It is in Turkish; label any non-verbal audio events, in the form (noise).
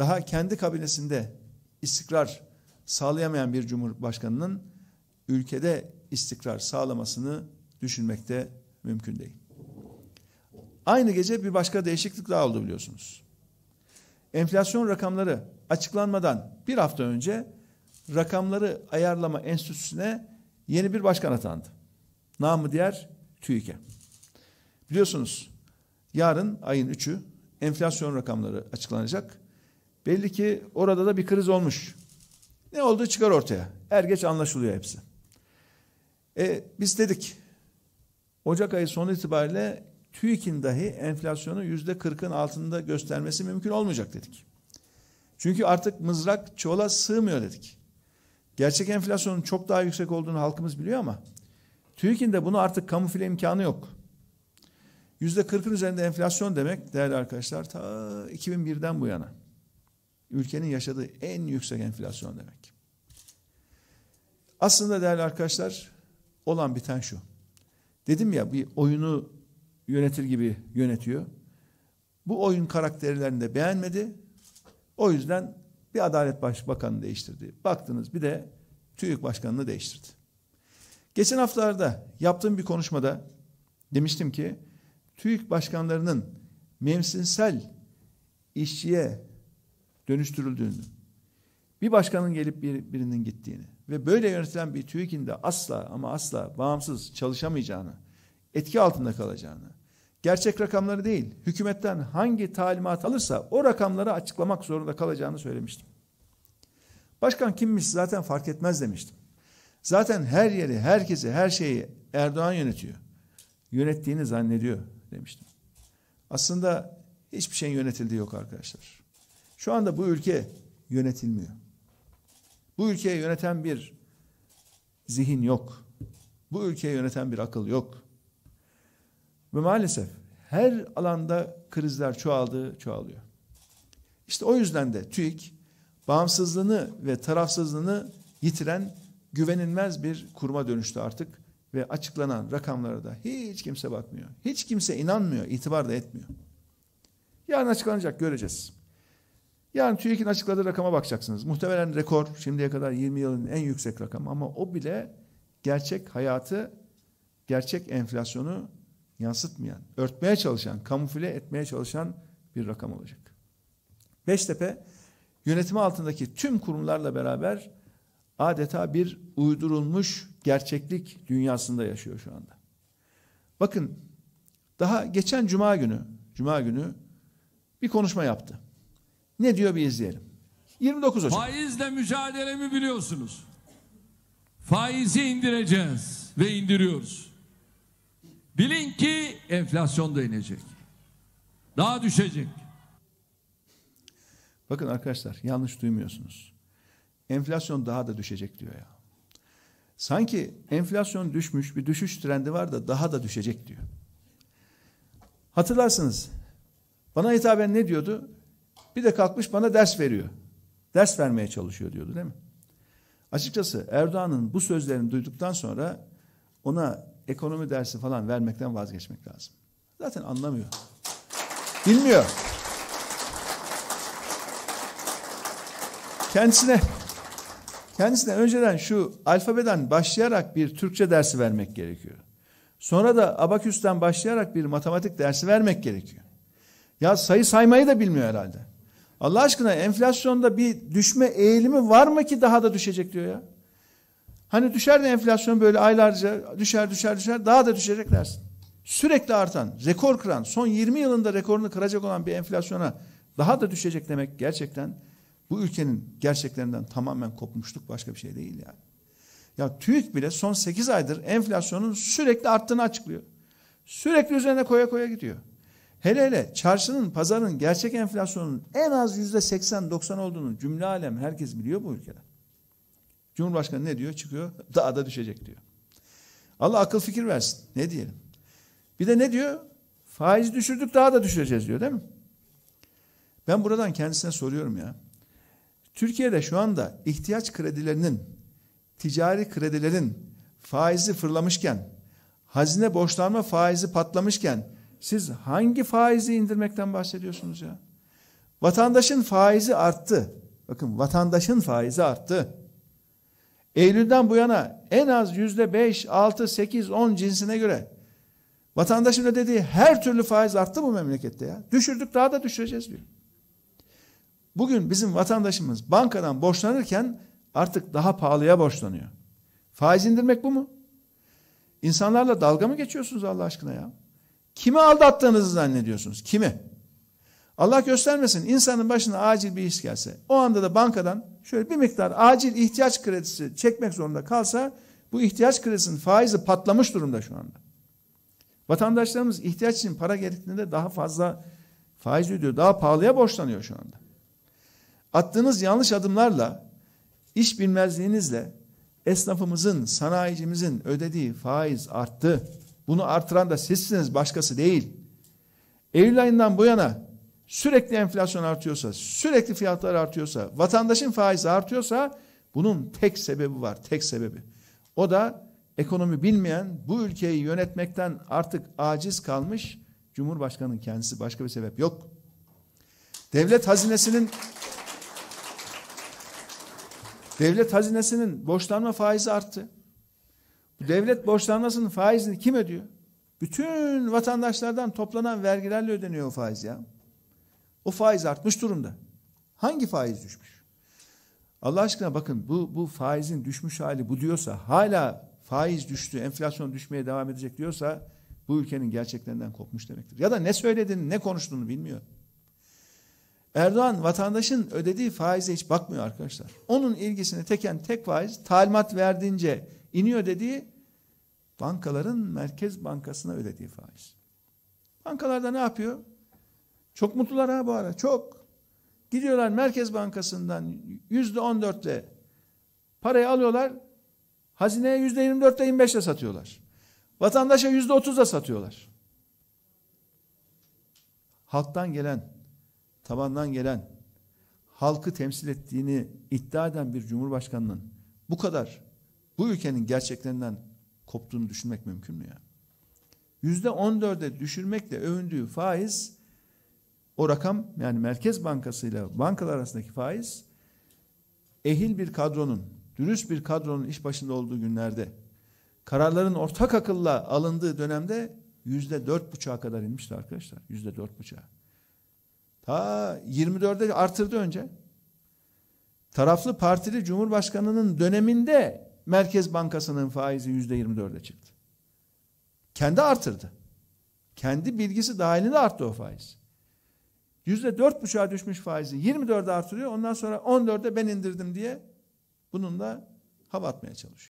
daha kendi kabinesinde istikrar sağlayamayan bir cumhurbaşkanının ülkede istikrar sağlamasını düşünmekte mümkün değil. Aynı gece bir başka değişiklik daha oldu biliyorsunuz. Enflasyon rakamları açıklanmadan bir hafta önce rakamları ayarlama enstitüsüne yeni bir başkan atandı. Namı diğer TÜİK'e. Biliyorsunuz yarın ayın 3'ü enflasyon rakamları açıklanacak. Belli ki orada da bir kriz olmuş. Ne olduğu çıkar ortaya. Er geç anlaşılıyor hepsi. E, biz dedik Ocak ayı sonu itibariyle TÜİK'in dahi enflasyonu yüzde kırkın altında göstermesi mümkün olmayacak dedik. Çünkü artık mızrak çola sığmıyor dedik. Gerçek enflasyonun çok daha yüksek olduğunu halkımız biliyor ama TÜİK'in de bunu artık kamufle imkanı yok. Yüzde kırkın üzerinde enflasyon demek değerli arkadaşlar ta 2001'den bu yana ülkenin yaşadığı en yüksek enflasyon demek. Aslında değerli arkadaşlar olan biten şu. Dedim ya bir oyunu yönetir gibi yönetiyor. Bu oyun karakterlerini de beğenmedi. O yüzden bir Adalet Başbakanı değiştirdi. Baktınız bir de TÜİK Başkanı'nı değiştirdi. Geçen haftalarda yaptığım bir konuşmada demiştim ki TÜİK başkanlarının mevsimsel işçiye dönüştürüldüğünü, bir başkanın gelip bir, birinin gittiğini ve böyle yönetilen bir TÜİK'in de asla ama asla bağımsız çalışamayacağını, etki altında kalacağını, gerçek rakamları değil, hükümetten hangi talimat alırsa o rakamları açıklamak zorunda kalacağını söylemiştim. Başkan kimmiş zaten fark etmez demiştim. Zaten her yeri, herkesi, her şeyi Erdoğan yönetiyor. Yönettiğini zannediyor demiştim. Aslında hiçbir şeyin yönetildiği yok arkadaşlar. Şu anda bu ülke yönetilmiyor. Bu ülkeyi yöneten bir zihin yok. Bu ülkeyi yöneten bir akıl yok. Ve maalesef her alanda krizler çoğaldı, çoğalıyor. İşte o yüzden de TÜİK bağımsızlığını ve tarafsızlığını yitiren güvenilmez bir kuruma dönüştü artık ve açıklanan rakamlara da hiç kimse bakmıyor. Hiç kimse inanmıyor, itibar da etmiyor. Yarın açıklanacak göreceğiz. Yani TÜİK'in açıkladığı rakama bakacaksınız. Muhtemelen rekor şimdiye kadar 20 yılın en yüksek rakam ama o bile gerçek hayatı, gerçek enflasyonu yansıtmayan, örtmeye çalışan, kamufle etmeye çalışan bir rakam olacak. Beştepe yönetimi altındaki tüm kurumlarla beraber adeta bir uydurulmuş gerçeklik dünyasında yaşıyor şu anda. Bakın daha geçen cuma günü, cuma günü bir konuşma yaptı. Ne diyor bir izleyelim. 29 Ocak. Faizle mücadelemi biliyorsunuz. Faizi indireceğiz ve indiriyoruz. Bilin ki enflasyon da inecek. Daha düşecek. Bakın arkadaşlar yanlış duymuyorsunuz. Enflasyon daha da düşecek diyor ya. Sanki enflasyon düşmüş bir düşüş trendi var da daha da düşecek diyor. Hatırlarsınız. Bana hitaben ne diyordu? Bir de kalkmış bana ders veriyor. Ders vermeye çalışıyor diyordu değil mi? Açıkçası Erdoğan'ın bu sözlerini duyduktan sonra ona ekonomi dersi falan vermekten vazgeçmek lazım. Zaten anlamıyor. Bilmiyor. Kendisine kendisine önceden şu alfabeden başlayarak bir Türkçe dersi vermek gerekiyor. Sonra da abaküsten başlayarak bir matematik dersi vermek gerekiyor. Ya sayı saymayı da bilmiyor herhalde. Allah aşkına enflasyonda bir düşme eğilimi var mı ki daha da düşecek diyor ya. Hani düşer de enflasyon böyle aylarca düşer düşer düşer daha da düşecek dersin. Sürekli artan, rekor kıran, son 20 yılında rekorunu kıracak olan bir enflasyona daha da düşecek demek gerçekten bu ülkenin gerçeklerinden tamamen kopmuştuk başka bir şey değil yani. Ya TÜİK bile son 8 aydır enflasyonun sürekli arttığını açıklıyor. Sürekli üzerine koya koya gidiyor. Hele hele çarşının, pazarın gerçek enflasyonun en az yüzde 80-90 olduğunu cümle alem herkes biliyor bu ülkede. Cumhurbaşkanı ne diyor? Çıkıyor (laughs) daha da düşecek diyor. Allah akıl fikir versin. Ne diyelim? Bir de ne diyor? Faiz düşürdük daha da düşüreceğiz diyor değil mi? Ben buradan kendisine soruyorum ya. Türkiye'de şu anda ihtiyaç kredilerinin, ticari kredilerin faizi fırlamışken, hazine borçlanma faizi patlamışken, siz hangi faizi indirmekten bahsediyorsunuz ya? Vatandaşın faizi arttı. Bakın vatandaşın faizi arttı. Eylül'den bu yana en az yüzde beş, altı, sekiz, on cinsine göre vatandaşın ödediği her türlü faiz arttı bu memlekette ya. Düşürdük daha da düşüreceğiz diyor. Bugün bizim vatandaşımız bankadan borçlanırken artık daha pahalıya borçlanıyor. Faiz indirmek bu mu? İnsanlarla dalga mı geçiyorsunuz Allah aşkına ya? Kimi aldattığınızı zannediyorsunuz? Kimi? Allah göstermesin insanın başına acil bir iş gelse o anda da bankadan şöyle bir miktar acil ihtiyaç kredisi çekmek zorunda kalsa bu ihtiyaç kredisinin faizi patlamış durumda şu anda. Vatandaşlarımız ihtiyaç için para gerektiğinde daha fazla faiz ödüyor. Daha pahalıya borçlanıyor şu anda. Attığınız yanlış adımlarla iş bilmezliğinizle esnafımızın, sanayicimizin ödediği faiz arttı. Bunu artıran da sizsiniz başkası değil. Eylül ayından bu yana sürekli enflasyon artıyorsa, sürekli fiyatlar artıyorsa, vatandaşın faizi artıyorsa bunun tek sebebi var, tek sebebi. O da ekonomi bilmeyen, bu ülkeyi yönetmekten artık aciz kalmış Cumhurbaşkanı'nın kendisi başka bir sebep yok. Devlet hazinesinin devlet hazinesinin borçlanma faizi arttı. Devlet borçlanmasının faizini kim ödüyor? Bütün vatandaşlardan toplanan vergilerle ödeniyor o faiz ya. O faiz artmış durumda. Hangi faiz düşmüş? Allah aşkına bakın bu, bu faizin düşmüş hali bu diyorsa hala faiz düştü, enflasyon düşmeye devam edecek diyorsa bu ülkenin gerçeklerinden kopmuş demektir. Ya da ne söylediğini, ne konuştuğunu bilmiyor. Erdoğan vatandaşın ödediği faize hiç bakmıyor arkadaşlar. Onun ilgisini teken tek faiz talimat verdiğince iniyor dediği Bankaların Merkez Bankası'na ödediği faiz. Bankalarda ne yapıyor? Çok mutlular ha bu ara çok. Gidiyorlar Merkez Bankası'ndan yüzde on dörtle parayı alıyorlar. Hazineye yüzde yirmi dörtle yirmi beşle satıyorlar. Vatandaşa yüzde otuzla satıyorlar. Halktan gelen, tabandan gelen, halkı temsil ettiğini iddia eden bir cumhurbaşkanının bu kadar bu ülkenin gerçeklerinden koptuğunu düşünmek mümkün mü ya? Yüzde on dörde düşürmekle övündüğü faiz o rakam yani Merkez Bankası ile bankalar arasındaki faiz ehil bir kadronun, dürüst bir kadronun iş başında olduğu günlerde kararların ortak akılla alındığı dönemde yüzde dört buçuğa kadar inmişti arkadaşlar. Yüzde dört buçuğa. Ta 24'e artırdı önce. Taraflı partili Cumhurbaşkanı'nın döneminde Merkez Bankası'nın faizi yüzde yirmi dörde çıktı. Kendi artırdı. Kendi bilgisi dahilinde arttı o faiz. Yüzde dört buçuğa düşmüş faizi yirmi dörde artırıyor. Ondan sonra on dörde ben indirdim diye bununla hava atmaya çalışıyor.